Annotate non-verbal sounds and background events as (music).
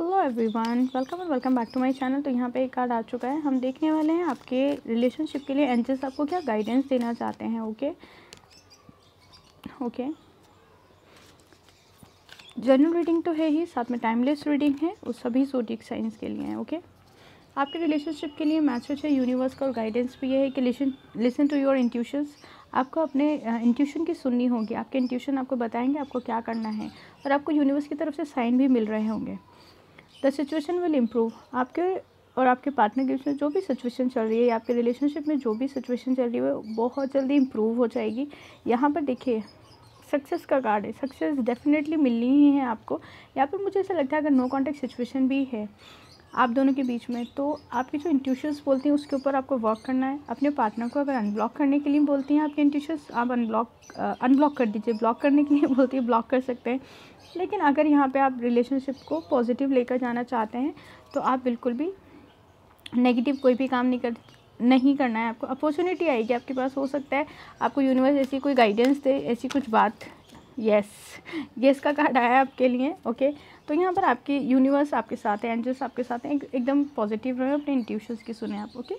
hello everyone welcome और welcome back to my channel तो यहाँ पे एक कार्ड आ चुका है हम देखने वाले हैं आपके रिलेशनशिप के लिए एंजल्स आपको क्या गाइडेंस देना चाहते हैं ओके ओके जनरल रीडिंग तो है ही साथ में टाइमलेस रीडिंग है वो सभी सोटिक साइंस के लिए हैं ओके आपके रिलेशनशिप के लिए मैसेज है यूनिवर्स का और गाइडेंस भी ये है कि listen listen to your intuitions आपको अपने इंट्यूशन की सुननी होगी आपके इंट्यूशन आपको बताएंगे आपको क्या करना है और आपको यूनिवर्स की तरफ से साइन भी मिल रहे होंगे द सिचुएशन विल इम्प्रूव आपके और आपके पार्टनर के बीच में जो भी सिचुएशन चल रही है या आपके रिलेशनशिप में जो भी सिचुएशन चल रही है वो बहुत जल्दी इम्प्रूव हो जाएगी यहाँ पर देखिए सक्सेस का कार्ड है सक्सेस डेफिनेटली मिलनी ही है आपको यहाँ पर मुझे ऐसा लगता है अगर नो कॉन्टेक्ट सिचुएशन भी है आप दोनों के बीच में तो आपकी जो इंट्यूशंस बोलती हैं उसके ऊपर आपको वर्क करना है अपने पार्टनर को अगर अनब्लॉक करने के लिए बोलती हैं आपके इंट्यूशंस आप अनब्लॉक अनब्लॉक कर दीजिए ब्लॉक करने के लिए (laughs) बोलती है ब्लॉक कर सकते हैं लेकिन अगर यहाँ पे आप रिलेशनशिप को पॉजिटिव लेकर जाना चाहते हैं तो आप बिल्कुल भी नेगेटिव कोई भी काम नहीं कर नहीं करना है आपको अपॉर्चुनिटी आएगी आपके पास हो सकता है आपको यूनिवर्स ऐसी कोई गाइडेंस दे ऐसी कुछ बात यस ये का कार्ड आया है आपके लिए ओके तो यहाँ पर आपके यूनिवर्स आपके साथ है एंजल्स आपके साथ हैं एकदम पॉजिटिव रहे अपने इंट्यूशंस की सुने आप ओके